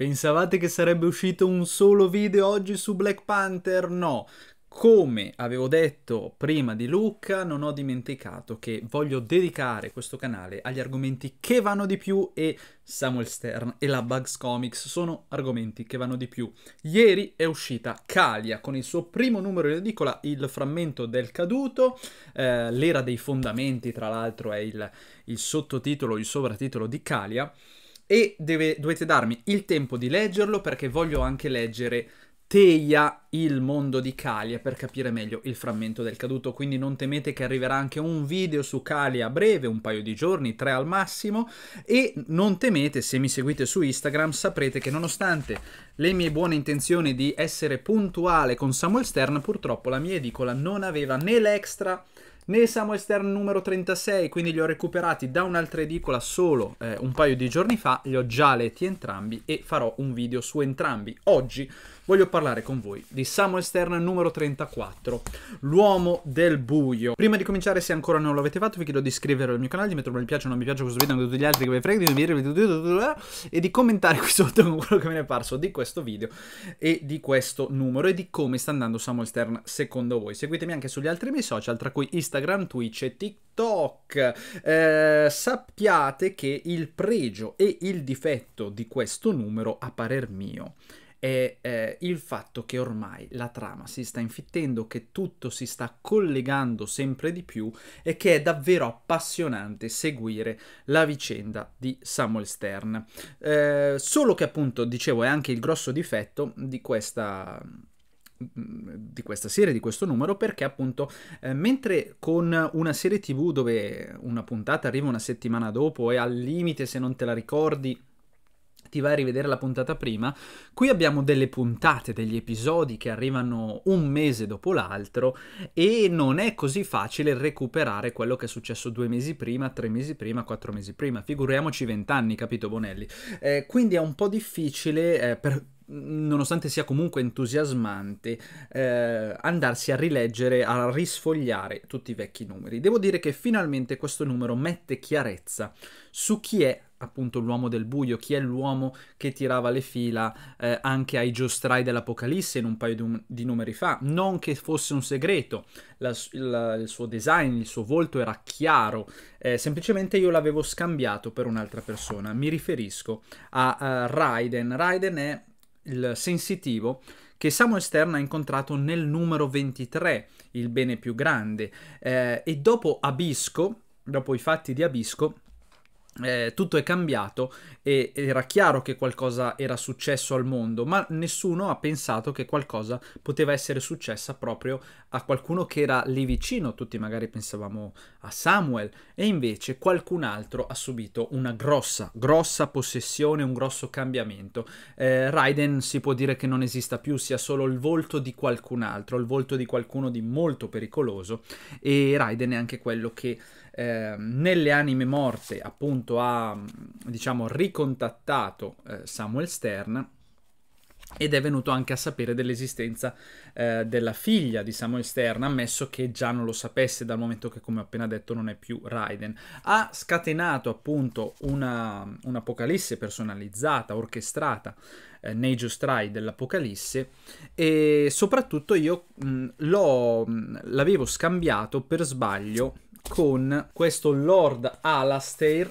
Pensavate che sarebbe uscito un solo video oggi su Black Panther? No. Come avevo detto prima di Luca, non ho dimenticato che voglio dedicare questo canale agli argomenti che vanno di più e Samuel Stern e la Bugs Comics sono argomenti che vanno di più. Ieri è uscita Kalia con il suo primo numero in edicola, Il frammento del caduto, eh, l'era dei fondamenti tra l'altro è il, il sottotitolo, il sovratitolo di Kalia e deve, dovete darmi il tempo di leggerlo perché voglio anche leggere Teia il mondo di Calia per capire meglio il frammento del caduto, quindi non temete che arriverà anche un video su Calia a breve, un paio di giorni, tre al massimo, e non temete, se mi seguite su Instagram saprete che nonostante le mie buone intenzioni di essere puntuale con Samuel Stern, purtroppo la mia edicola non aveva né l'extra nei Samuel Stern numero 36, quindi li ho recuperati da un'altra edicola solo eh, un paio di giorni fa, li ho già letti entrambi e farò un video su entrambi. Oggi voglio parlare con voi di Samuel Stern numero 34, l'uomo del buio. Prima di cominciare, se ancora non l'avete fatto, vi chiedo di iscrivervi al mio canale, di mettere un mi piace o non mi piace questo video, anche tutti gli altri che vi frega, di vedere e di commentare qui sotto con quello che me ne è parso di questo video e di questo numero e di come sta andando Samuel Stern secondo voi. Seguitemi anche sugli altri miei social, tra cui Instagram, Twitch e TikTok. Eh, sappiate che il pregio e il difetto di questo numero, a parer mio, è eh, il fatto che ormai la trama si sta infittendo, che tutto si sta collegando sempre di più e che è davvero appassionante seguire la vicenda di Samuel Stern. Eh, solo che appunto, dicevo, è anche il grosso difetto di questa mm, di questa serie, di questo numero, perché appunto eh, mentre con una serie tv dove una puntata arriva una settimana dopo e al limite se non te la ricordi ti vai a rivedere la puntata prima. Qui abbiamo delle puntate, degli episodi che arrivano un mese dopo l'altro e non è così facile recuperare quello che è successo due mesi prima, tre mesi prima, quattro mesi prima. Figuriamoci vent'anni, capito Bonelli? Eh, quindi è un po' difficile eh, per nonostante sia comunque entusiasmante, eh, andarsi a rileggere, a risfogliare tutti i vecchi numeri. Devo dire che finalmente questo numero mette chiarezza su chi è appunto l'uomo del buio, chi è l'uomo che tirava le fila eh, anche ai giostrai dell'Apocalisse in un paio di, un, di, numeri fa. Non che fosse un segreto, la, la, il suo design, il suo volto era chiaro, eh, semplicemente io l'avevo scambiato per un'altra persona. Mi riferisco a uh, Raiden. Raiden è il sensitivo che Samuel Stern ha incontrato nel numero 23, il bene più grande, eh, e dopo Abisco, dopo i fatti di Abisco, eh, tutto è cambiato e era chiaro che qualcosa era successo al mondo, ma nessuno ha pensato che qualcosa poteva essere successa proprio a qualcuno che era lì vicino. Tutti magari pensavamo a Samuel e invece qualcun altro ha subito una grossa, grossa possessione, un grosso cambiamento. Eh, Raiden si può dire che non esista più, sia solo il volto di qualcun altro, il volto di qualcuno di molto pericoloso e Raiden è anche quello che eh, nelle anime morte appunto ha diciamo ricontattato eh, Samuel Stern ed è venuto anche a sapere dell'esistenza eh, della figlia di Samuel Stern, ammesso che già non lo sapesse dal momento che, come ho appena detto, non è più Raiden. Ha scatenato appunto una, un'apocalisse personalizzata, orchestrata eh, nei giostrai dell'apocalisse e soprattutto io mh, l'ho, mh, l'avevo scambiato per sbaglio con questo Lord Alastair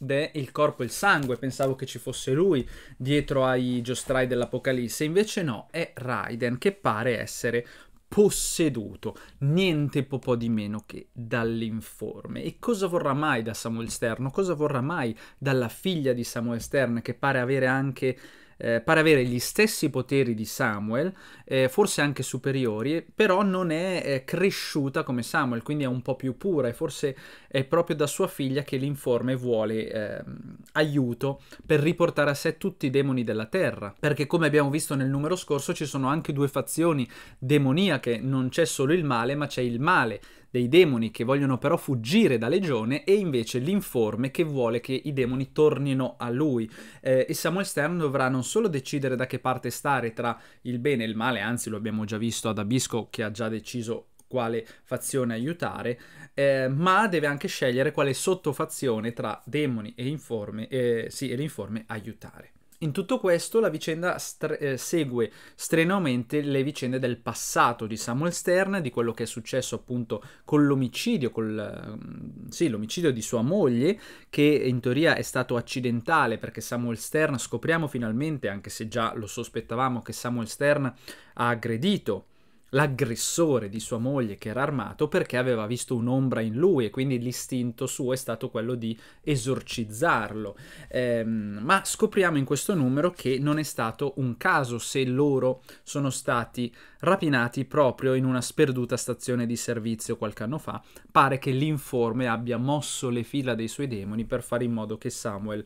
de Il corpo e il sangue. Pensavo che ci fosse lui dietro ai giostrai dell'Apocalisse, invece no, è Raiden che pare essere posseduto, niente po' di meno che dall'informe. E cosa vorrà mai da Samuel Stern? Cosa vorrà mai dalla figlia di Samuel Stern che pare avere anche eh, pare avere gli stessi poteri di Samuel, eh, forse anche superiori, però non è eh, cresciuta come Samuel, quindi è un po' più pura e forse è proprio da sua figlia che l'informe e vuole ehm, aiuto per riportare a sé tutti i demoni della terra, perché come abbiamo visto nel numero scorso ci sono anche due fazioni demoniache, non c'è solo il male ma c'è il male dei demoni che vogliono però fuggire da Legione e invece l'informe che vuole che i demoni tornino a lui. Eh, e Samuel Stern dovrà non solo decidere da che parte stare tra il bene e il male, anzi lo abbiamo già visto ad Abisco che ha già deciso quale fazione aiutare, eh, ma deve anche scegliere quale sottofazione tra demoni e informe, eh, sì, e l'informe aiutare. In tutto questo la vicenda stre- eh, segue strenuamente le vicende del passato di Samuel Stern, di quello che è successo appunto con l'omicidio, col, mm, sì, l'omicidio di sua moglie, che in teoria è stato accidentale perché Samuel Stern, scopriamo finalmente, anche se già lo sospettavamo, che Samuel Stern ha aggredito l'aggressore di sua moglie che era armato perché aveva visto un'ombra in lui e quindi l'istinto suo è stato quello di esorcizzarlo. Ehm, ma scopriamo in questo numero che non è stato un caso se loro sono stati rapinati proprio in una sperduta stazione di servizio qualche anno fa. Pare che l'informe abbia mosso le fila dei suoi demoni per fare in modo che Samuel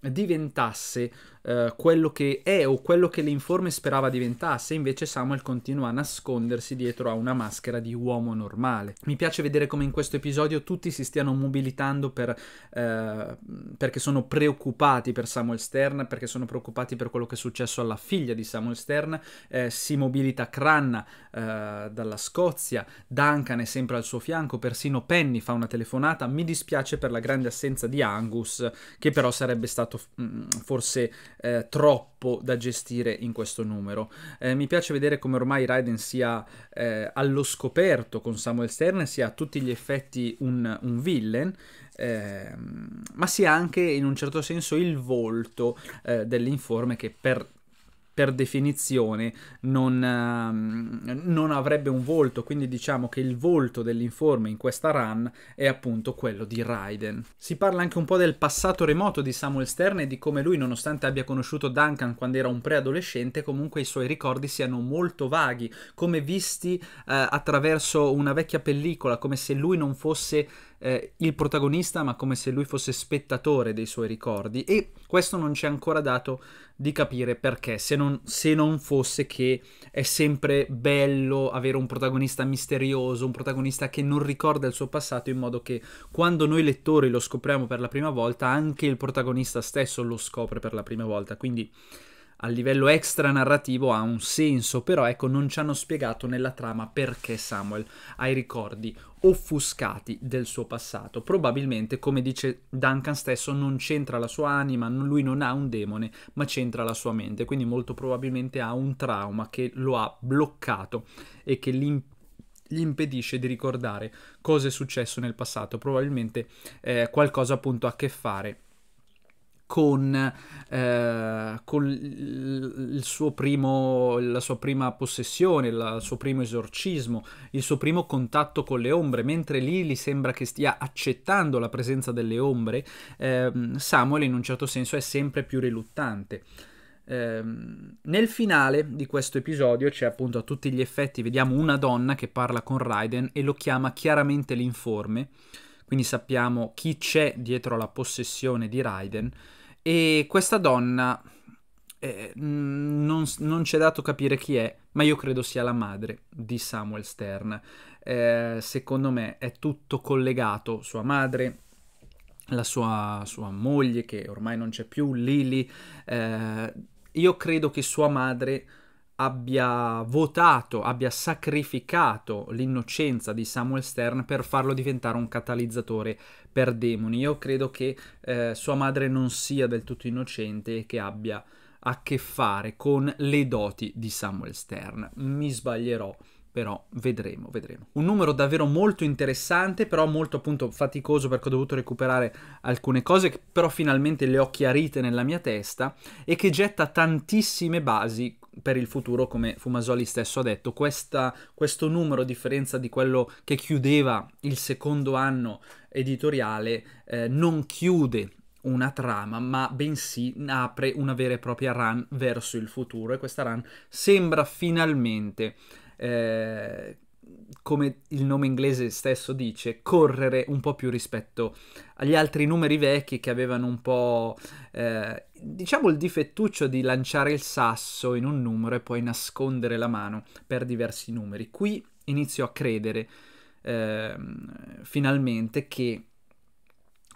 diventasse eh, quello che è o quello che l'informe sperava diventasse, invece Samuel continua a nascondersi dietro a una maschera di uomo normale. Mi piace vedere come in questo episodio tutti si stiano mobilitando per, eh, perché sono preoccupati per Samuel Stern, perché sono preoccupati per quello che è successo alla figlia di Samuel Stern, eh, si mobilita Cranna eh, dalla Scozia, Duncan è sempre al suo fianco, persino Penny fa una telefonata, mi dispiace per la grande assenza di Angus, che però sarebbe stato mh, mm, forse eh, troppo da gestire in questo numero. Eh, mi piace vedere come ormai Raiden sia eh, allo scoperto con Samuel Stern, sia a tutti gli effetti un, un villain, ehm, ma sia anche in un certo senso il volto eh, dell'informe che per per definizione non, ehm, non, avrebbe un volto, quindi diciamo che il volto dell'informe in questa run è appunto quello di Raiden. Si parla anche un po' del passato remoto di Samuel Stern e di come lui, nonostante abbia conosciuto Duncan quando era un preadolescente, comunque i suoi ricordi siano molto vaghi, come visti eh, attraverso una vecchia pellicola, come se lui non fosse eh, il protagonista, ma come se lui fosse spettatore dei suoi ricordi. E questo non ci è ancora dato di capire perché, se non, se non fosse che è sempre bello avere un protagonista misterioso, un protagonista che non ricorda il suo passato, in modo che quando noi lettori lo scopriamo per la prima volta, anche il protagonista stesso lo scopre per la prima volta. Quindi a livello extra narrativo ha un senso, però ecco non ci hanno spiegato nella trama perché Samuel ha i ricordi offuscati del suo passato. Probabilmente, come dice Duncan stesso, non c'entra la sua anima, lui non ha un demone, ma c'entra la sua mente, quindi molto probabilmente ha un trauma che lo ha bloccato e che l'impegno gli impedisce di ricordare cosa è successo nel passato, probabilmente eh, qualcosa appunto a che fare con, eh, con il suo primo, la sua prima possessione, la, il suo primo esorcismo, il suo primo contatto con le ombre, mentre Lily sembra che stia accettando la presenza delle ombre, eh, Samuel in un certo senso è sempre più riluttante. Ehm, nel finale di questo episodio c'è appunto a tutti gli effetti, vediamo una donna che parla con Raiden e lo chiama chiaramente l'informe, quindi sappiamo chi c'è dietro la possessione di Raiden e questa donna eh, non, non c'è dato capire chi è, ma io credo sia la madre di Samuel Stern. Eh, secondo me è tutto collegato, sua madre, la sua, sua moglie che ormai non c'è più, Lily. Eh, io credo che sua madre abbia votato, abbia sacrificato l'innocenza di Samuel Stern per farlo diventare un catalizzatore per demoni. Io credo che eh, sua madre non sia del tutto innocente e che abbia a che fare con le doti di Samuel Stern. Mi sbaglierò però vedremo, vedremo. Un numero davvero molto interessante, però molto appunto faticoso perché ho dovuto recuperare alcune cose però finalmente le ho chiarite nella mia testa e che getta tantissime basi per il futuro, come Fumasoli stesso ha detto, questa, questo numero, a differenza di quello che chiudeva il secondo anno editoriale, eh, non chiude una trama, ma bensì apre una vera e propria run verso il futuro e questa run sembra finalmente eh, come il nome inglese stesso dice, correre un po' più rispetto agli altri numeri vecchi che avevano un po', eh, diciamo, il difettuccio di lanciare il sasso in un numero e poi nascondere la mano per diversi numeri. Qui inizio a credere eh, finalmente che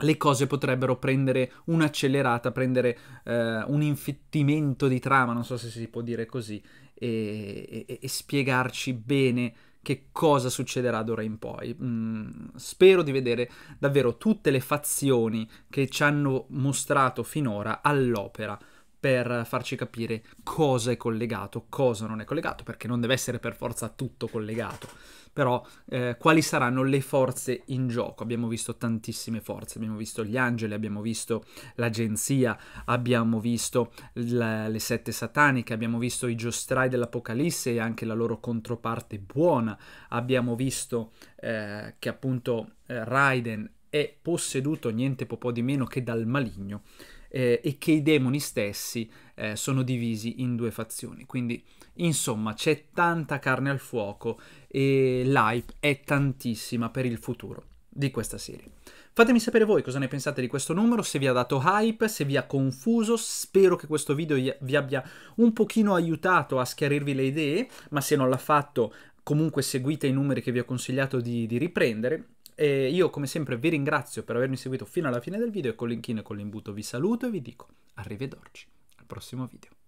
le cose potrebbero prendere un'accelerata, prendere eh, un infittimento di trama, non so se si può dire così, e, e, e spiegarci bene che cosa succederà d'ora in poi. Mm, spero di vedere davvero tutte le fazioni che ci hanno mostrato finora all'opera per farci capire cosa è collegato, cosa non è collegato, perché non deve essere per forza tutto collegato, però eh, quali saranno le forze in gioco. Abbiamo visto tantissime forze, abbiamo visto gli angeli, abbiamo visto l'agenzia, abbiamo visto la, le sette sataniche, abbiamo visto i giostrai dell'Apocalisse e anche la loro controparte buona, abbiamo visto eh, che appunto eh, Raiden è posseduto niente po' di meno che dal maligno eh, e che i demoni stessi eh, sono divisi in due fazioni. Quindi, insomma, c'è tanta carne al fuoco e l'hype è tantissima per il futuro di questa serie. Fatemi sapere voi cosa ne pensate di questo numero, se vi ha dato hype, se vi ha confuso, spero che questo video vi abbia un pochino aiutato a schiarirvi le idee, ma se non l'ha fatto comunque seguite i numeri che vi ho consigliato di, di riprendere e io come sempre vi ringrazio per avermi seguito fino alla fine del video e con l'inchino e con l'imbuto vi saluto e vi dico arrivederci al prossimo video.